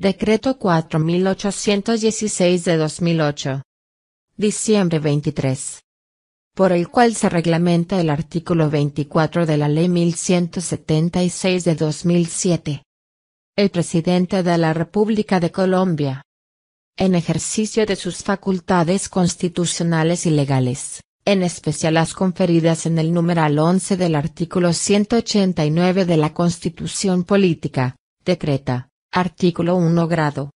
Decreto 4816 de 2008. Diciembre 23. Por el cual se reglamenta el artículo 24 de la Ley 1176 de 2007. El Presidente de la República de Colombia. En ejercicio de sus facultades constitucionales y legales, en especial las conferidas en el numeral 11 del artículo 189 de la Constitución Política, decreta Artículo 1 grado.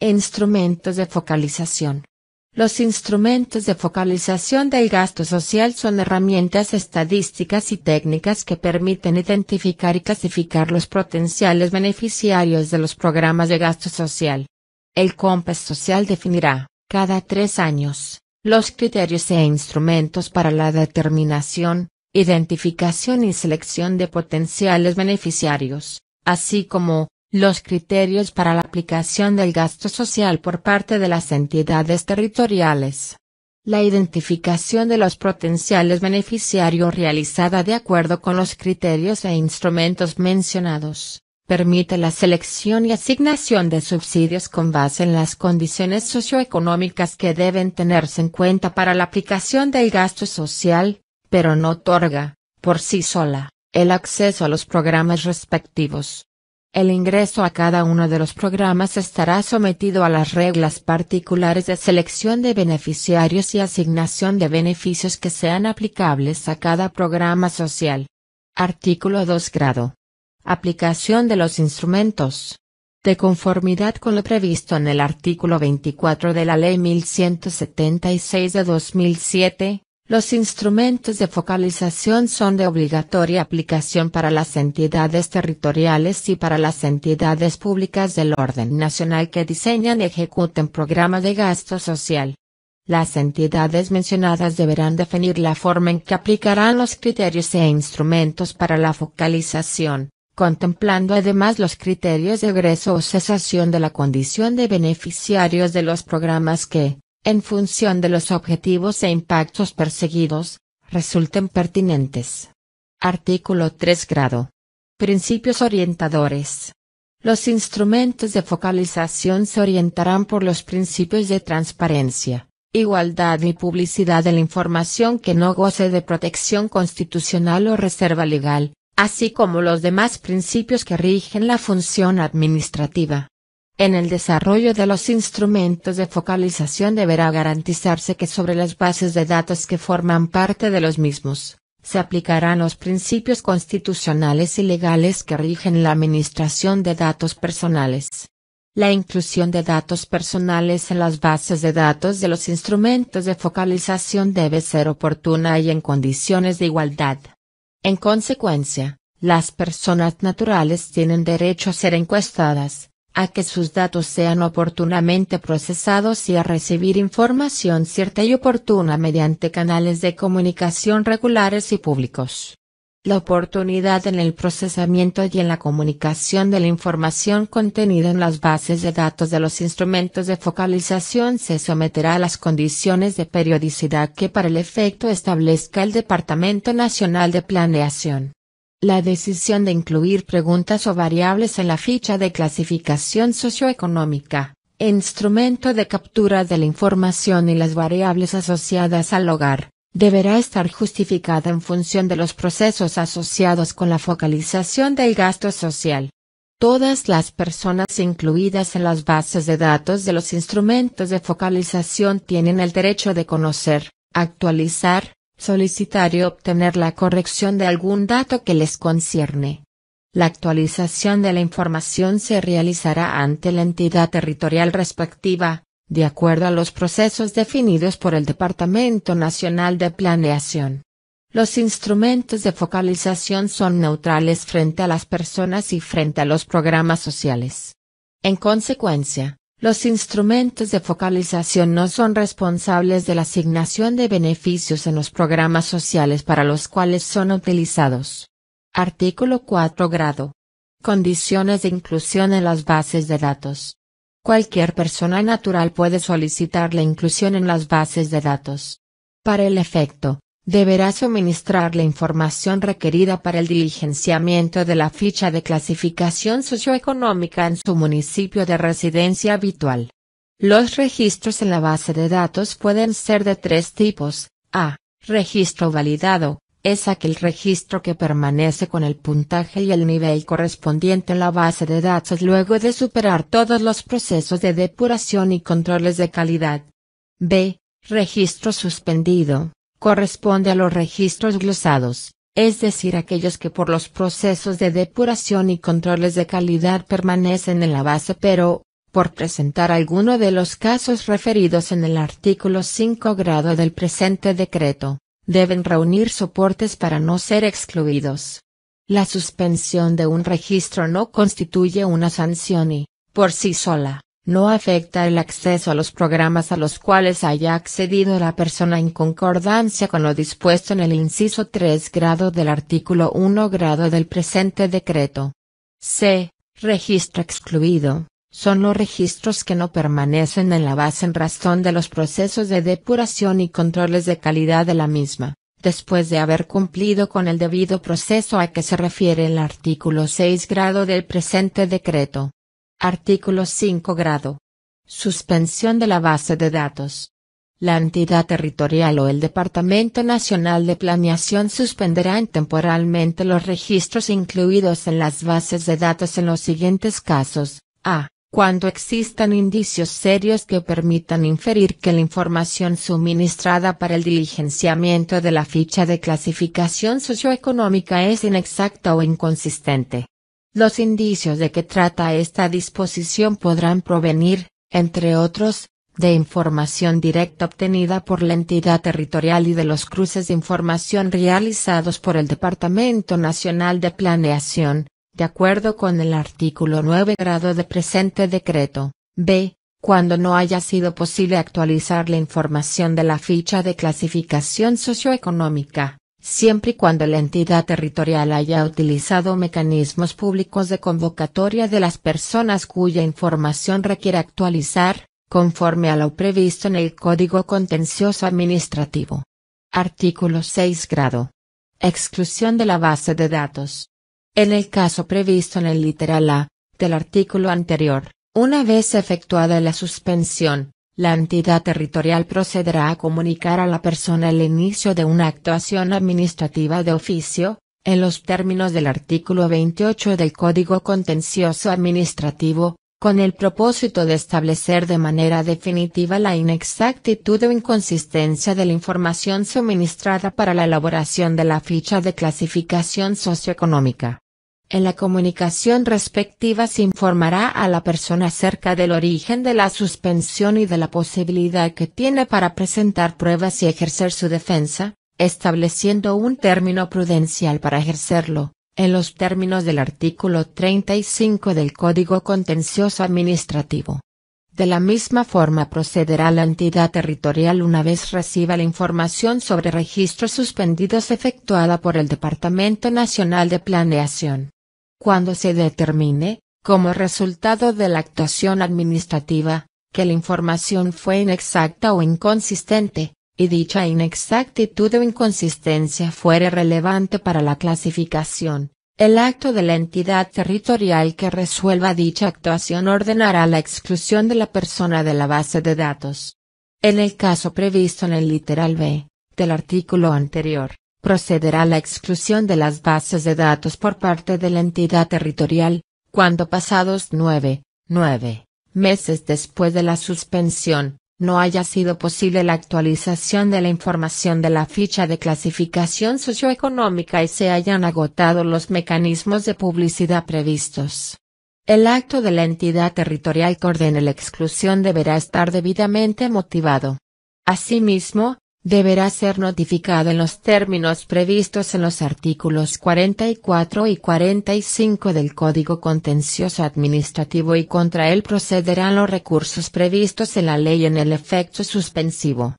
Instrumentos de focalización. Los instrumentos de focalización del gasto social son herramientas estadísticas y técnicas que permiten identificar y clasificar los potenciales beneficiarios de los programas de gasto social. El COMPES Social definirá, cada tres años, los criterios e instrumentos para la determinación, identificación y selección de potenciales beneficiarios, así como, los criterios para la aplicación del gasto social por parte de las entidades territoriales. La identificación de los potenciales beneficiarios realizada de acuerdo con los criterios e instrumentos mencionados, permite la selección y asignación de subsidios con base en las condiciones socioeconómicas que deben tenerse en cuenta para la aplicación del gasto social, pero no otorga, por sí sola, el acceso a los programas respectivos. El ingreso a cada uno de los programas estará sometido a las reglas particulares de selección de beneficiarios y asignación de beneficios que sean aplicables a cada programa social. Artículo 2 grado. Aplicación de los instrumentos. De conformidad con lo previsto en el artículo 24 de la Ley 1176 de 2007, los instrumentos de focalización son de obligatoria aplicación para las entidades territoriales y para las entidades públicas del orden nacional que diseñan y ejecuten programa de gasto social. Las entidades mencionadas deberán definir la forma en que aplicarán los criterios e instrumentos para la focalización, contemplando además los criterios de egreso o cesación de la condición de beneficiarios de los programas que, en función de los objetivos e impactos perseguidos, resulten pertinentes. Artículo 3 grado. Principios orientadores. Los instrumentos de focalización se orientarán por los principios de transparencia, igualdad y publicidad de la información que no goce de protección constitucional o reserva legal, así como los demás principios que rigen la función administrativa. En el desarrollo de los instrumentos de focalización deberá garantizarse que sobre las bases de datos que forman parte de los mismos, se aplicarán los principios constitucionales y legales que rigen la administración de datos personales. La inclusión de datos personales en las bases de datos de los instrumentos de focalización debe ser oportuna y en condiciones de igualdad. En consecuencia, las personas naturales tienen derecho a ser encuestadas, a que sus datos sean oportunamente procesados y a recibir información cierta y oportuna mediante canales de comunicación regulares y públicos. La oportunidad en el procesamiento y en la comunicación de la información contenida en las bases de datos de los instrumentos de focalización se someterá a las condiciones de periodicidad que para el efecto establezca el Departamento Nacional de Planeación. La decisión de incluir preguntas o variables en la ficha de clasificación socioeconómica, instrumento de captura de la información y las variables asociadas al hogar, deberá estar justificada en función de los procesos asociados con la focalización del gasto social. Todas las personas incluidas en las bases de datos de los instrumentos de focalización tienen el derecho de conocer, actualizar, solicitar y obtener la corrección de algún dato que les concierne. La actualización de la información se realizará ante la entidad territorial respectiva, de acuerdo a los procesos definidos por el Departamento Nacional de Planeación. Los instrumentos de focalización son neutrales frente a las personas y frente a los programas sociales. En consecuencia, los instrumentos de focalización no son responsables de la asignación de beneficios en los programas sociales para los cuales son utilizados. Artículo 4 grado. Condiciones de inclusión en las bases de datos. Cualquier persona natural puede solicitar la inclusión en las bases de datos. Para el efecto, deberá suministrar la información requerida para el diligenciamiento de la ficha de clasificación socioeconómica en su municipio de residencia habitual. Los registros en la base de datos pueden ser de tres tipos. A. Registro validado, es aquel registro que permanece con el puntaje y el nivel correspondiente en la base de datos luego de superar todos los procesos de depuración y controles de calidad. B. Registro suspendido, corresponde a los registros glosados, es decir aquellos que por los procesos de depuración y controles de calidad permanecen en la base pero, por presentar alguno de los casos referidos en el artículo 5 grado del presente decreto, deben reunir soportes para no ser excluidos. La suspensión de un registro no constituye una sanción y, por sí sola, no afecta el acceso a los programas a los cuales haya accedido la persona en concordancia con lo dispuesto en el inciso 3 grado del artículo 1 grado del presente decreto. C. Registro excluido, son los registros que no permanecen en la base en razón de los procesos de depuración y controles de calidad de la misma, después de haber cumplido con el debido proceso a que se refiere el artículo 6 grado del presente decreto. Artículo 5 grado. Suspensión de la base de datos. La entidad territorial o el Departamento Nacional de Planeación suspenderán temporalmente los registros incluidos en las bases de datos en los siguientes casos. A. Cuando existan indicios serios que permitan inferir que la información suministrada para el diligenciamiento de la ficha de clasificación socioeconómica es inexacta o inconsistente. Los indicios de que trata esta disposición podrán provenir, entre otros, de información directa obtenida por la entidad territorial y de los cruces de información realizados por el Departamento Nacional de Planeación, de acuerdo con el artículo 9 grado de presente decreto. B. Cuando no haya sido posible actualizar la información de la ficha de clasificación socioeconómica, siempre y cuando la entidad territorial haya utilizado mecanismos públicos de convocatoria de las personas cuya información requiere actualizar, conforme a lo previsto en el Código Contencioso Administrativo. Artículo 6 grado. Exclusión de la base de datos. En el caso previsto en el literal A, del artículo anterior, una vez efectuada la suspensión, la entidad territorial procederá a comunicar a la persona el inicio de una actuación administrativa de oficio, en los términos del artículo 28 del Código Contencioso Administrativo, con el propósito de establecer de manera definitiva la inexactitud o inconsistencia de la información suministrada para la elaboración de la ficha de clasificación socioeconómica. En la comunicación respectiva se informará a la persona acerca del origen de la suspensión y de la posibilidad que tiene para presentar pruebas y ejercer su defensa, estableciendo un término prudencial para ejercerlo, en los términos del artículo 35 del Código Contencioso Administrativo. De la misma forma procederá la entidad territorial una vez reciba la información sobre registros suspendidos efectuada por el Departamento Nacional de Planeación. Cuando se determine, como resultado de la actuación administrativa, que la información fue inexacta o inconsistente, y dicha inexactitud o inconsistencia fuere relevante para la clasificación, el acto de la entidad territorial que resuelva dicha actuación ordenará la exclusión de la persona de la base de datos. En el caso previsto en el literal B, del artículo anterior, procederá la exclusión de las bases de datos por parte de la entidad territorial, cuando pasados nueve, nueve, meses después de la suspensión, no haya sido posible la actualización de la información de la ficha de clasificación socioeconómica y se hayan agotado los mecanismos de publicidad previstos. El acto de la entidad territorial que ordene la exclusión deberá estar debidamente motivado. Asimismo, deberá ser notificado en los términos previstos en los artículos 44 y 45 del Código Contencioso Administrativo y contra él procederán los recursos previstos en la ley en el efecto suspensivo.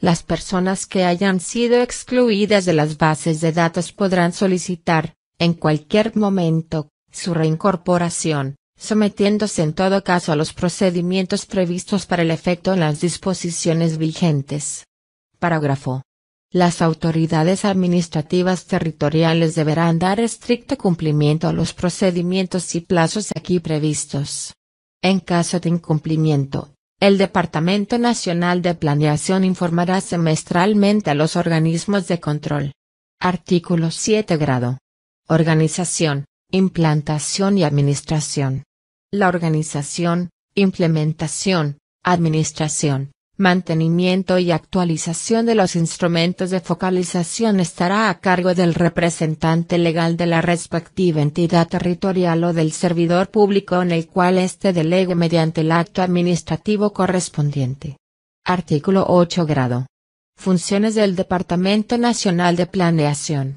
Las personas que hayan sido excluidas de las bases de datos podrán solicitar, en cualquier momento, su reincorporación sometiéndose en todo caso a los procedimientos previstos para el efecto en las disposiciones vigentes. Parágrafo. Las autoridades administrativas territoriales deberán dar estricto cumplimiento a los procedimientos y plazos aquí previstos. En caso de incumplimiento, el Departamento Nacional de Planeación informará semestralmente a los organismos de control. Artículo 7 grado. Organización, implantación y administración. La organización, implementación, administración, Mantenimiento y actualización de los instrumentos de focalización estará a cargo del representante legal de la respectiva entidad territorial o del servidor público en el cual éste delegue mediante el acto administrativo correspondiente. Artículo 8 grado. Funciones del Departamento Nacional de Planeación.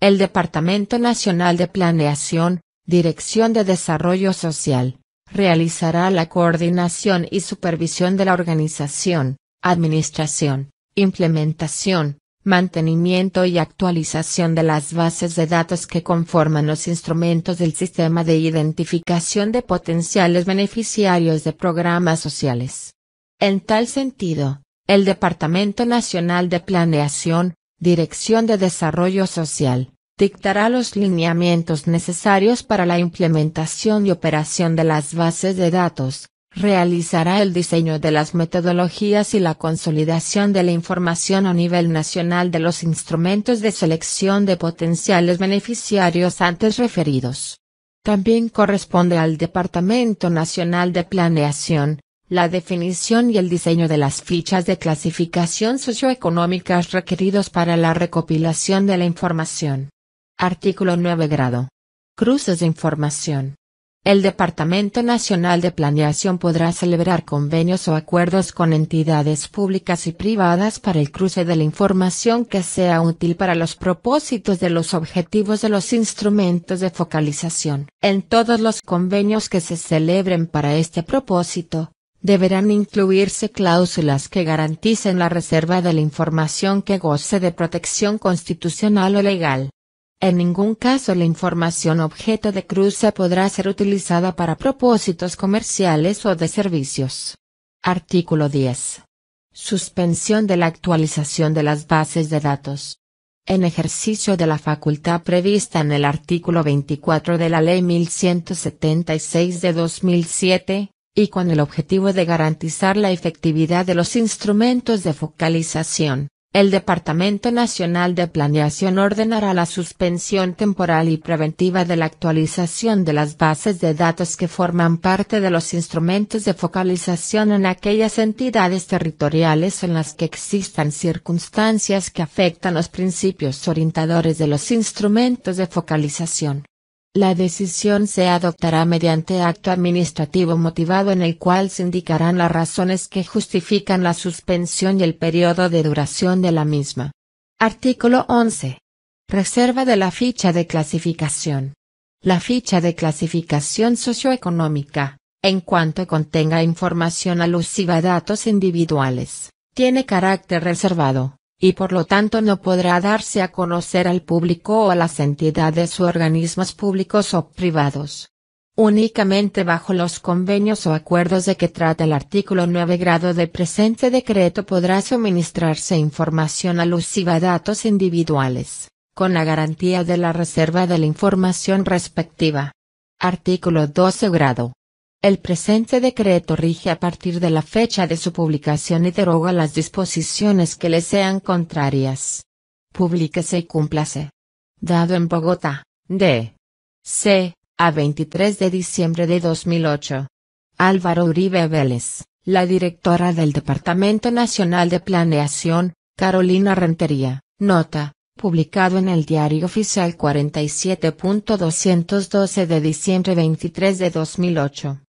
El Departamento Nacional de Planeación, Dirección de Desarrollo Social, realizará la coordinación y supervisión de la organización, administración, implementación, mantenimiento y actualización de las bases de datos que conforman los instrumentos del sistema de identificación de potenciales beneficiarios de programas sociales. En tal sentido, el Departamento Nacional de Planeación, Dirección de Desarrollo Social, dictará los lineamientos necesarios para la implementación y operación de las bases de datos, realizará el diseño de las metodologías y la consolidación de la información a nivel nacional de los instrumentos de selección de potenciales beneficiarios antes referidos. También corresponde al Departamento Nacional de Planeación, la definición y el diseño de las fichas de clasificación socioeconómicas requeridos para la recopilación de la información. Artículo 9 grado. Cruces de información. El Departamento Nacional de Planeación podrá celebrar convenios o acuerdos con entidades públicas y privadas para el cruce de la información que sea útil para los propósitos de los objetivos de los instrumentos de focalización. En todos los convenios que se celebren para este propósito, deberán incluirse cláusulas que garanticen la reserva de la información que goce de protección constitucional o legal. En ningún caso la información objeto de cruce podrá ser utilizada para propósitos comerciales o de servicios. Artículo 10. Suspensión de la actualización de las bases de datos. En ejercicio de la facultad prevista en el artículo 24 de la Ley 1176 de 2007, y con el objetivo de garantizar la efectividad de los instrumentos de focalización, el Departamento Nacional de Planeación ordenará la suspensión temporal y preventiva de la actualización de las bases de datos que forman parte de los instrumentos de focalización en aquellas entidades territoriales en las que existan circunstancias que afectan los principios orientadores de los instrumentos de focalización. La decisión se adoptará mediante acto administrativo motivado en el cual se indicarán las razones que justifican la suspensión y el periodo de duración de la misma. Artículo 11. Reserva de la ficha de clasificación. La ficha de clasificación socioeconómica, en cuanto contenga información alusiva a datos individuales, tiene carácter reservado y por lo tanto no podrá darse a conocer al público o a las entidades u organismos públicos o privados. Únicamente bajo los convenios o acuerdos de que trata el artículo 9 grado del presente decreto podrá suministrarse información alusiva a datos individuales, con la garantía de la reserva de la información respectiva. Artículo 12 grado. El presente decreto rige a partir de la fecha de su publicación y deroga las disposiciones que le sean contrarias. Publíquese y cúmplase. Dado en Bogotá, D. C. a 23 de diciembre de 2008. Álvaro Uribe Vélez, la directora del Departamento Nacional de Planeación, Carolina Rentería, nota, publicado en el Diario Oficial 47.212 de diciembre 23 de 2008.